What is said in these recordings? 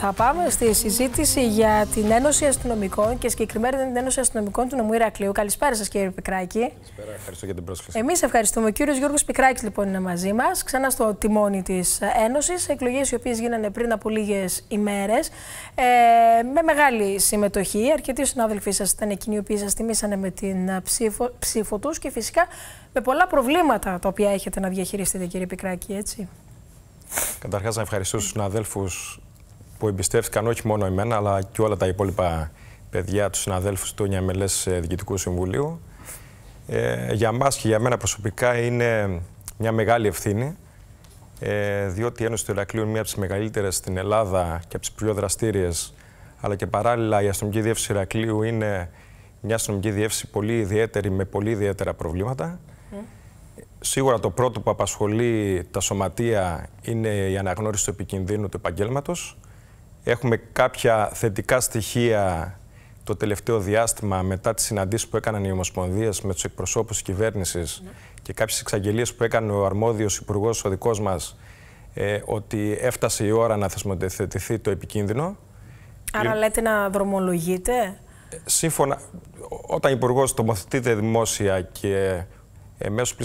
Θα πάμε στη συζήτηση για την Ένωση Αστυνομικών και συγκεκριμένα την Ένωση Αστυνομικών του Νομού Ηρακλείου. Καλησπέρα σας, κύριε Πικράκη. Καλησπέρα, ευχαριστώ για την πρόσκληση. Εμείς ευχαριστούμε. Ο κύριος Γιώργος Πικράκης, λοιπόν, είναι μαζί μας, ξανά στο τιμόνι της Ένωσης. Εκλογές οι οποίες γίνανε πριν από λίγες ημέρες. Ε, με μεγάλη συμμετοχή. Αρκετοί συνάδελφοί σας ήταν εκείνοι οι οποίοι σας τιμήσανε με την ψήφο, ψήφο τους και φυσικά με πολλά προβλήματα τα οποία έχετε να διαχειριστείτε, κύριε Πικράκη, έτσι. Καταρχάς, να ευχαριστήσω τους συναδέλφους που εμπιστεύτηκαν όχι μόνο εμένα, αλλά και όλα τα υπόλοιπα παιδιά, τους συναδέλφους του Νιαμελές ε, Διοικητικού Συμβουλίου. Ε, για μας και για μένα προσωπικά είναι μια μεγάλη ευθύνη, ε, διότι η Ένωση του Ηρακλείου είναι μία από τις μεγαλύτερες στην Ελλάδα και από τις πιο δραστήριες, αλλά και παράλληλα η Αστυνομική Διεύθυνση Ηρακλείου είναι μια αστυνομική διεύθυνση πολύ ιδιαίτερη με πολύ ιδιαίτερα προβλήματα. Σίγουρα το πρώτο που απασχολεί τα σωματεία είναι η αναγνώριση του επικινδύνου του επαγγέλματος. Έχουμε κάποια θετικά στοιχεία το τελευταίο διάστημα μετά τις συναντήσεις που έκαναν οι Ομοσπονδίες με τους εκπροσώπους της κυβέρνησης ναι. και κάποιες εξαγγελίες που έκανε ο αρμόδιος υπουργός ο δικός μας ε, ότι έφτασε η ώρα να θεσμοθετηθεί το επικίνδυνο. Άρα ε, λέτε να δρομολογείτε. Ε, σύμφωνα, όταν ο υπουργός τοποθετείται δημόσια και μέσω που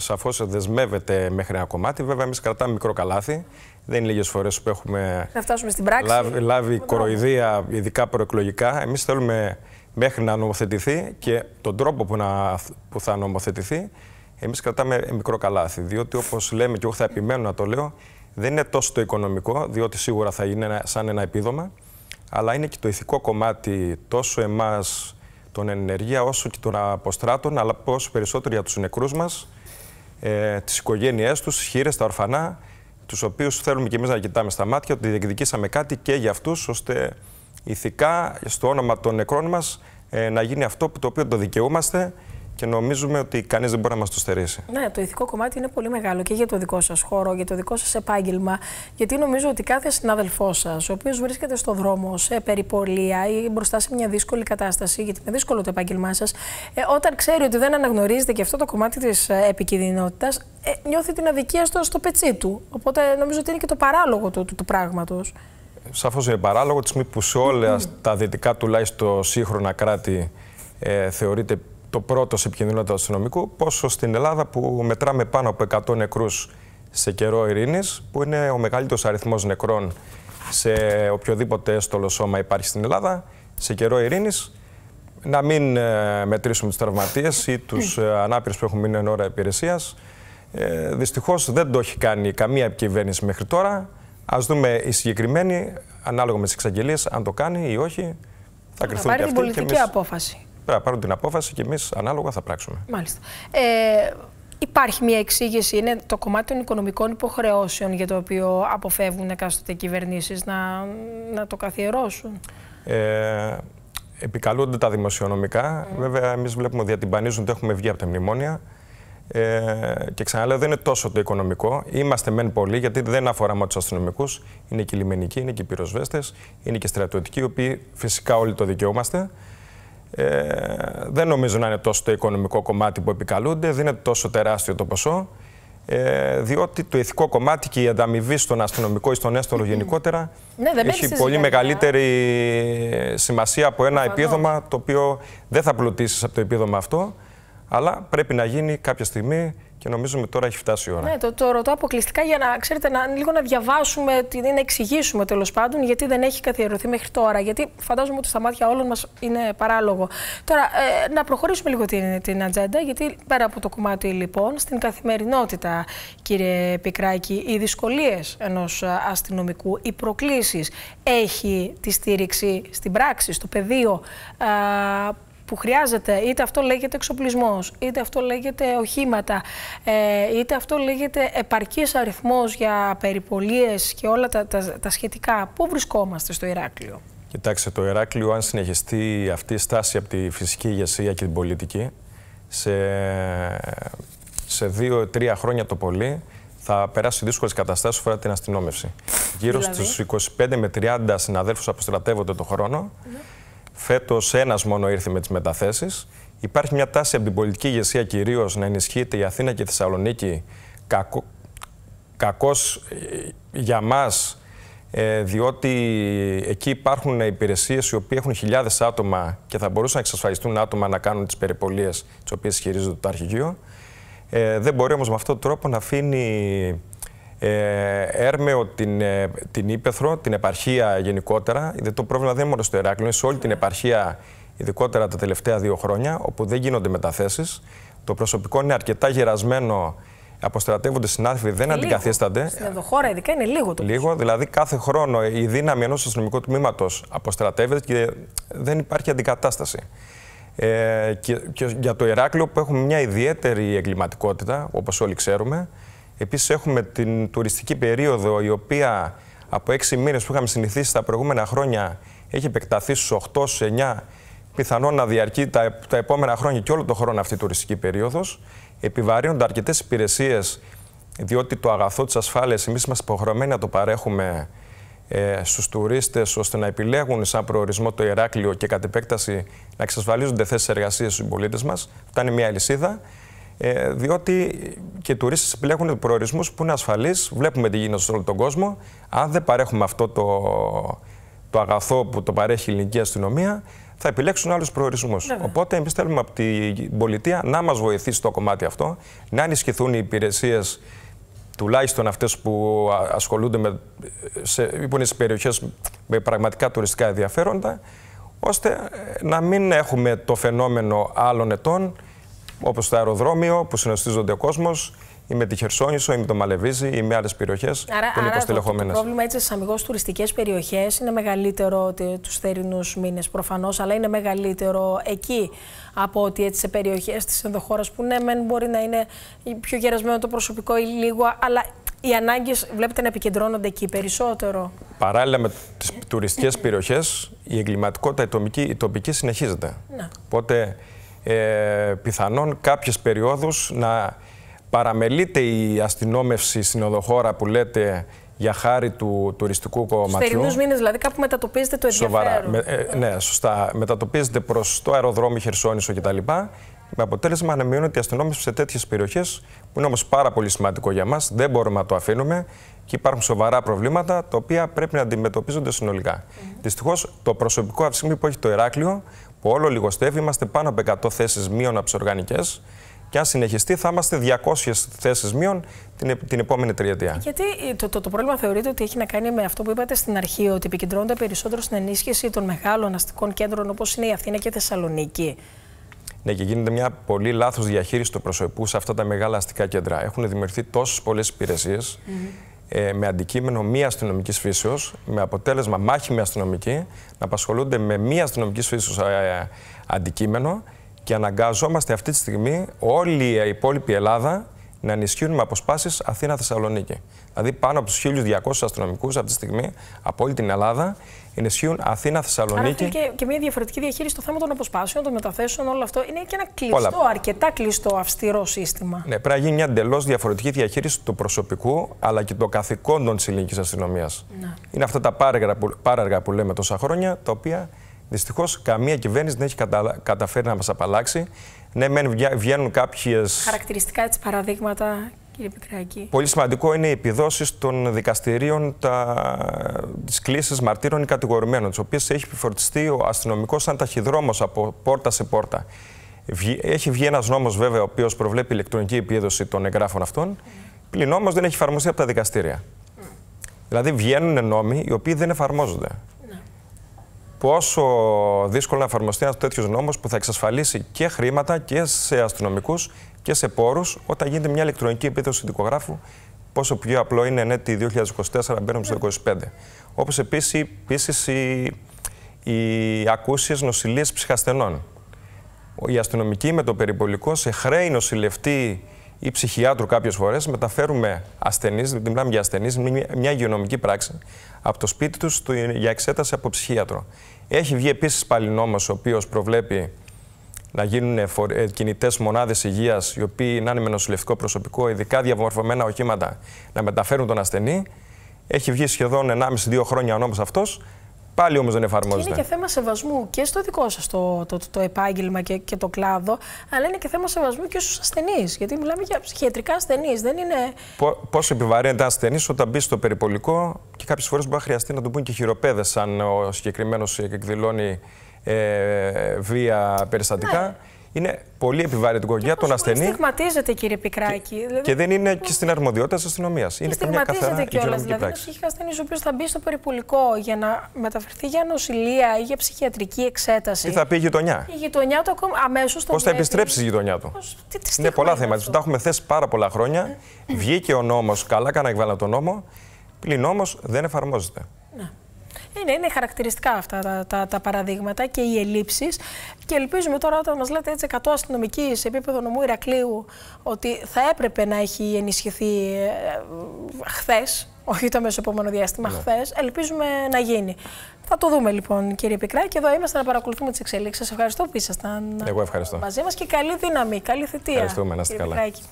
σαφώς δεσμεύεται μέχρι ένα κομμάτι. Βέβαια, εμείς κρατάμε μικρό καλάθι. Δεν είναι λίγες φορές που έχουμε στην πράξη. λάβει, λάβει κοροϊδία, ειδικά προεκλογικά. Εμείς θέλουμε μέχρι να νομοθετηθεί και τον τρόπο που, να, που θα νομοθετηθεί, εμείς κρατάμε μικρό καλάθι. Διότι, όπως λέμε και εγώ θα επιμένω να το λέω, δεν είναι τόσο το οικονομικό, διότι σίγουρα θα είναι σαν ένα επίδομα, αλλά είναι και το ηθικό κομμάτι τόσο εμάς τον ενεργεία όσο και των αποστράτων, αλλά όσο περισσότερο για τους νεκρούς μας, ε, τις οικογένειές τους, χείρες, τα ορφανά, τους οποίους θέλουμε και εμείς να κοιτάμε στα μάτια, ότι διεκδικήσαμε κάτι και για αυτούς, ώστε ηθικά, στο όνομα των νεκρών μας, ε, να γίνει αυτό που το οποίο το δικαιούμαστε και νομίζουμε ότι κανείς δεν μπορεί να μας το στερήσει. Ναι, το ηθικό κομμάτι είναι πολύ μεγάλο και για το δικό σας χώρο, για το δικό σας επάγγελμα. Γιατί νομίζω ότι κάθε συνάδελφός σας, ο οποίος βρίσκεται στον δρόμο, σε περιπολία ή μπροστά σε μια δύσκολη κατάσταση, γιατί είναι δύσκολο το επάγγελμά σας, ε, όταν ξέρει ότι δεν αναγνωρίζεται και αυτό το κομμάτι της ε, επικινδυνότητας, ε, νιώθει την αδικία στο, στο πετσί του. Οπότε νομίζω ότι είναι και το παράλογο του, του, του πράγματος. Σαφώς είναι παράλογο, της μη που σε όλα mm τα δυτικά τουλάχιστον σύγχρονα κράτη ε, θεωρείται το πρώτο σε του αστυνομικού, πόσο στην Ελλάδα που μετράμε πάνω από 100 νεκρούς σε καιρό ειρήνης, που είναι ο μεγαλύτερος αριθμός νεκρών σε οποιοδήποτε έστολο σώμα υπάρχει στην Ελλάδα, σε καιρό ειρήνης, να μην ε, μετρήσουμε τις τραυματίες ή τους ε, ανάπηρους που έχουν μείνει εν ώρα υπηρεσίας. Ε, δυστυχώς δεν το έχει κάνει καμία κυβέρνηση μέχρι τώρα. Ας δούμε η συγκεκριμένη, ανάλογα με τις εξαγγελίες, αν το κάνει ή όχι. Θα, θα την πολιτική απόφαση. Πρέπει να πάρουν την απόφαση και εμείς ανάλογα θα πράξουμε. Μάλιστα. Ε, υπάρχει μια εξήγηση, είναι το κομμάτι των οικονομικών υποχρεώσεων για το οποίο αποφεύγουν εκάστοτε κυβερνήσεις να, να το καθιερώσουν. Ε, επικαλούνται τα δημοσιονομικά. Βέβαια, εμείς βλέπουμε ότι διατυμπανίζουν ότι έχουμε βγει από τα μνημόνια. Ε, και ξαναλέω, δεν είναι τόσο το οικονομικό. Είμαστε μεν πολλοί, γιατί δεν αφορά μόνο τους αστυνομικούς. Είναι και οι λιμενικοί, είναι και οι πυροσβέστες, είναι και οι στρατιωτικοί, οι οποίοι φυσικά όλοι το δικαιούμαστε. Ε, δεν νομίζω να είναι τόσο το οικονομικό κομμάτι που επικαλούνται, δεν είναι τόσο τεράστιο το ποσό, ε, διότι το ηθικό κομμάτι και η ανταμοιβή στον αστυνομικό ή στον έστωρο γενικότερα ναι, έχει πολύ μεγαλύτερη ε. σημασία από ένα επίδομα το οποίο δεν θα πλουτίσει από το επίδομα αυτό αλλά πρέπει να γίνει κάποια στιγμή και νομίζουμε τώρα έχει φτάσει η ώρα. Ναι, το, το ρωτώ αποκλειστικά για να ξέρετε, να, λίγο να διαβάσουμε ή να εξηγήσουμε τέλος πάντων γιατί δεν έχει καθιερωθεί μέχρι τώρα. Γιατί φαντάζομαι ότι στα μάτια όλων μας είναι παράλογο. Τώρα, ε, να προχωρήσουμε λίγο την, την ατζέντα, γιατί πέρα από το κομμάτι λοιπόν, στην καθημερινότητα, κύριε Πικράκη, οι δυσκολίες ενός ε, αστυνομικού, οι προκλήσεις, έχει τη στήριξη στην πράξη, στο πεδίο. Ε, που χρειάζεται. Είτε αυτό λέγεται εξοπλισμός, είτε αυτό λέγεται οχήματα, ε, είτε αυτό λέγεται επαρκής αριθμός για περιπολίες και όλα τα, τα, τα σχετικά. Πού βρισκόμαστε στο Ηράκλειο. Κοιτάξτε, το Ηράκλειο, αν συνεχιστεί αυτή η στάση από τη φυσική ηγεσία και την πολιτική, σε, σε δύο-τρία χρόνια το πολύ θα περάσει δύσκολες καταστάσεις φορά την αστυνόμευση. Γύρω δηλαδή... στους 25 με 30 συναδέλφους αποστρατεύονται το χρόνο. Ναι. Φέτος ένας μόνο ήρθε με τις μεταθέσεις. Υπάρχει μια τάση από την πολιτική ηγεσία κυρίως να ενισχύεται η Αθήνα και η Θεσσαλονίκη. Κακό, κακός ε, για μας, ε, διότι εκεί υπάρχουν υπηρεσίες οι οποίες έχουν χιλιάδες άτομα και θα μπορούσαν να εξασφαλιστούν άτομα να κάνουν τις περιπολίες τις οποίες χειρίζονται το αρχηγείο. Ε, δεν μπορεί όμως με αυτόν τον τρόπο να αφήνει ε, Έρμεο την, ε, την Ήπεθρο, την επαρχία γενικότερα. Το πρόβλημα δεν είναι μόνο στο Εράκλειο, είναι σε όλη την επαρχία, ειδικότερα τα τελευταία δύο χρόνια, όπου δεν γίνονται μεταθέσεις. Το προσωπικό είναι αρκετά γερασμένο, αποστρατεύονται συνάδελφοι, δεν λίγο. αντικαθίστανται. Στην Εδωχώρα ειδικά είναι λίγο το Λίγο, δηλαδή κάθε χρόνο η δύναμη ενός αστυνομικού τμήματος αποστρατεύεται και δεν υπάρχει αντικατάσταση. Ε, και, για το Ηράκλειο που έχουμε μια ιδιαίτερη εγκληματικότητα, όπως όλοι ξέρουμε, Επίσης έχουμε την τουριστική περίοδο η οποία από έξι μήνες που είχαμε συνηθίσει τα προηγούμενα χρόνια έχει επεκταθεί στους 8, 9, πιθανόν να διαρκεί τα, τα επόμενα χρόνια και όλο τον χρόνο αυτή η τουριστική περίοδος. Επιβαρύνονται αρκετές υπηρεσίες διότι το αγαθό της ασφάλειας εμείς είμαστε υποχρεωμένοι να το παρέχουμε ε, στους τουρίστες ώστε να επιλέγουν σαν προορισμό το Ηράκλειο και κατ' επέκταση να εξασφαλίζονται θέσεις εργασίας στους συμπολίτες μας. Αυτά είναι μια λυσίδα. Ε, διότι και οι τουρίστες επιλέγουν προορισμούς που είναι ασφαλείς, βλέπουμε τι γίνεται σε όλο τον κόσμο. Αν δεν παρέχουμε αυτό το, το αγαθό που το παρέχει η ελληνική αστυνομία, θα επιλέξουν άλλους προορισμούς. Οπότε, εμείς θέλουμε από την πολιτεία να μας βοηθήσει στο κομμάτι αυτό, να ενισχυθούν οι υπηρεσίες τουλάχιστον αυτές που ασχολούνται με, σε, που είναι περιοχές με πραγματικά τουριστικά ενδιαφέροντα, ώστε ε, να μην έχουμε το φαινόμενο άλλων ετών όπως το αεροδρόμιο που συνοστιζόνται ο κόσμος, ή με τη Χερσόνησο, ή με το μαλεβίζη ή με άλλες περιοχές που είναι Το, πρόβλημα έτσι στι αμυγός τουριστικές περιοχές είναι μεγαλύτερο τους θερινούς μήνες προφανώς, αλλά είναι μεγαλύτερο εκεί από ότι έτσι σε περιοχές της ενδοχώρας που ναι, μεν μπορεί να είναι πιο γερασμένο το προσωπικό ή λίγο, αλλά οι ανάγκες βλέπετε να επικεντρώνονται εκεί περισσότερο. Παράλληλα με τις τουριστικές περιοχές, η εγκληματικότητα η τοπική, συνεχίζεται. Να. Οπότε ε, πιθανόν κάποιες περιόδους να παραμελείται η αστυνόμευση στην οδοχώρα που λέτε για χάρη του τουριστικού κομματιού. Στερινούς μήνες δηλαδή κάπου μετατοπίζεται το ενδιαφέρον. Σοβαρά. Ε, ναι, σωστά. Μετατοπίζεται προς το αεροδρόμιο Χερσόνησο κτλ. Με αποτέλεσμα να μειώνεται η αστυνόμευση σε τέτοιες περιοχές, που είναι όμως πάρα πολύ σημαντικό για μας, δεν μπορούμε να το αφήνουμε και υπάρχουν σοβαρά προβλήματα τα οποία πρέπει να αντιμετωπίζονται συνολικά. Mm. Δυστυχώς, το προσωπικό αυτή που έχει το Εράκλειο, που όλο λιγοστεύει, είμαστε πάνω από 100 θέσεις μείων από τις οργανικές. Και αν συνεχιστεί, θα είμαστε 200 θέσεις μείων την, την επόμενη τριετία. Γιατί ε, το, το, το πρόβλημα θεωρείτε ότι έχει να κάνει με αυτό που είπατε στην αρχή, ότι επικεντρώνονται περισσότερο στην ενίσχυση των μεγάλων αστικών κέντρων όπως είναι η Αθήνα και η Θεσσαλονίκη. Ναι, και γίνεται μια πολύ λάθος διαχείριση του προσωπικού σε αυτά τα μεγάλα αστικά κέντρα. Έχουν δημιουργηθεί τόσες πολλές υπηρεσίες ε, με αντικείμενο μία αστυνομικής φύσεως, με αποτέλεσμα μάχη με αστυνομική, να απασχολούνται με μία αστυνομικής φύσεως ε, ε, αντικείμενο και αναγκαζόμαστε αυτή τη στιγμή όλη η υπόλοιπη Ελλάδα να ενισχύουν με αποσπάσεις Αθήνα-Θεσσαλονίκη. Δηλαδή πάνω από τους 1.200 αστυνομικού αυτή τη στιγμή από όλη την Ελλάδα ενισχύουν Αθήνα-Θεσσαλονίκη. Και, και μια διαφορετική διαχείριση στο θέμα των αποσπάσεων, των μεταθέσεων, όλο αυτό. Είναι και ένα κλειστό, αρκετά κλειστό, αυστηρό σύστημα. Ναι, πρέπει να γίνει μια εντελώς διαφορετική διαχείριση του προσωπικού αλλά και των καθηκόντων της ελληνικής αστυνομίας. Ναι. Είναι αυτά τα πάραργα που, πάραργα που λέμε τόσα χρόνια, τα οποία Δυστυχώς, καμία κυβέρνηση δεν έχει καταφέρει να μας απαλλάξει. Ναι, μεν βγαίνουν κάποιες. Χαρακτηριστικά έτσι παραδείγματα, κύριε Πικράκη. Πολύ σημαντικό είναι οι επιδόσεις των δικαστηρίων, τα... τις κλήσεις μαρτύρων ή κατηγορουμένων, τις οποίες έχει επιφορτιστεί ο αστυνομικός σαν ταχυδρόμος από πόρτα σε πόρτα. Έχει βγει ένας νόμος, βέβαια, ο οποίος προβλέπει ηλεκτρονική επίδοση των εγγράφων αυτών. Mm. Πλην όμως δεν έχει εφαρμοστεί από τα δικαστήρια. Mm. Δηλαδή, βγαίνουν νόμοι οι οποίοι δεν εφαρμόζονται πόσο δύσκολο να εφαρμοστεί ένας τέτοιος νόμος που θα εξασφαλίσει και χρήματα και σε αστυνομικούς και σε πόρους όταν γίνεται μια ηλεκτρονική επίθεση δικογράφου. Πόσο πιο απλό είναι εν έτη 2024, να μπαίνουμε στο 2025. Όπως επίσης οι, οι ακούσιες νοσηλεία ψυχασθενών. Οι αστυνομικοί με το περιπολικό σε χρέη νοσηλευτή ή ψυχιάτρου κάποιες φορές μεταφέρουμε ασθενείς, δεν μιλάμε για ασθενείς, μια υγειονομική πράξη, από το σπίτι τους για εξέταση από ψυχίατρο. Έχει βγει επίσης πάλι νόμος, ο οποίος προβλέπει να γίνουν ε, κινητές μονάδες υγείας, οι οποίοι να είναι με νοσηλευτικό προσωπικό, ειδικά διαμορφωμένα οχήματα, να μεταφέρουν τον ασθενή. Έχει βγει σχεδόν 1,5-2 χρόνια ο νόμος αυτός. Πάλι όμως δεν εφαρμόζεται. είναι και θέμα σεβασμού και στο δικό σας το, το, το, επάγγελμα και, και το κλάδο, αλλά είναι και θέμα σεβασμού και στους ασθενείς. Γιατί μιλάμε για ψυχιατρικά ασθενείς, δεν είναι. Πώς επιβαρύνεται ένα ασθενής όταν μπει στο περιπολικό και κάποιες φορές μπορεί να χρειαστεί να του πούν και χειροπέδες αν ο συγκεκριμένος εκδηλώνει ε, βία περιστατικά. Ναι είναι πολύ επιβαρυντικό για τον ασθενή. στιγματίζεται, κύριε Πικράκη. Και, δηλαδή... και δεν είναι και στην αρμοδιότητα της αστυνομίας. Είναι καμιά καθαρά κιόλας, δηλαδή, πράξη. Έχει ασθενή ο οποίος θα μπει στο περιπολικό για να μεταφερθεί για νοσηλεία ή για ψυχιατρική εξέταση. Τι θα πει η γειτονιά. Η γειτονιά του ακόμα αμέσω Πώς θα επιστρέψει η γειτονιά του. είναι πολλά θέματα. Τα έχουμε θέσει πάρα πολλά χρόνια. Ναι. Βγήκε ο νόμος, καλά κανένα εκβάλλα τον νόμο. Πλην όμως δεν εφαρμόζεται. Ναι. Είναι, είναι χαρακτηριστικά αυτά τα, τα, τα παραδείγματα και οι ελλείψεις. Και ελπίζουμε τώρα όταν μας λέτε έτσι 100 αστυνομικοί σε επίπεδο νομού Ηρακλείου ότι θα έπρεπε να έχει ενισχυθεί ε, χθες, όχι το επόμενο διάστημα, ναι. χθες. Ελπίζουμε να γίνει. Θα το δούμε λοιπόν, κύριε Πικρά, και εδώ είμαστε να παρακολουθούμε τις εξελίξεις. Σας ευχαριστώ που ήσασταν Εγώ ευχαριστώ. μαζί μας και καλή δύναμη, καλή θητεία. Ευχαριστούμε, καλά. Πικράκη.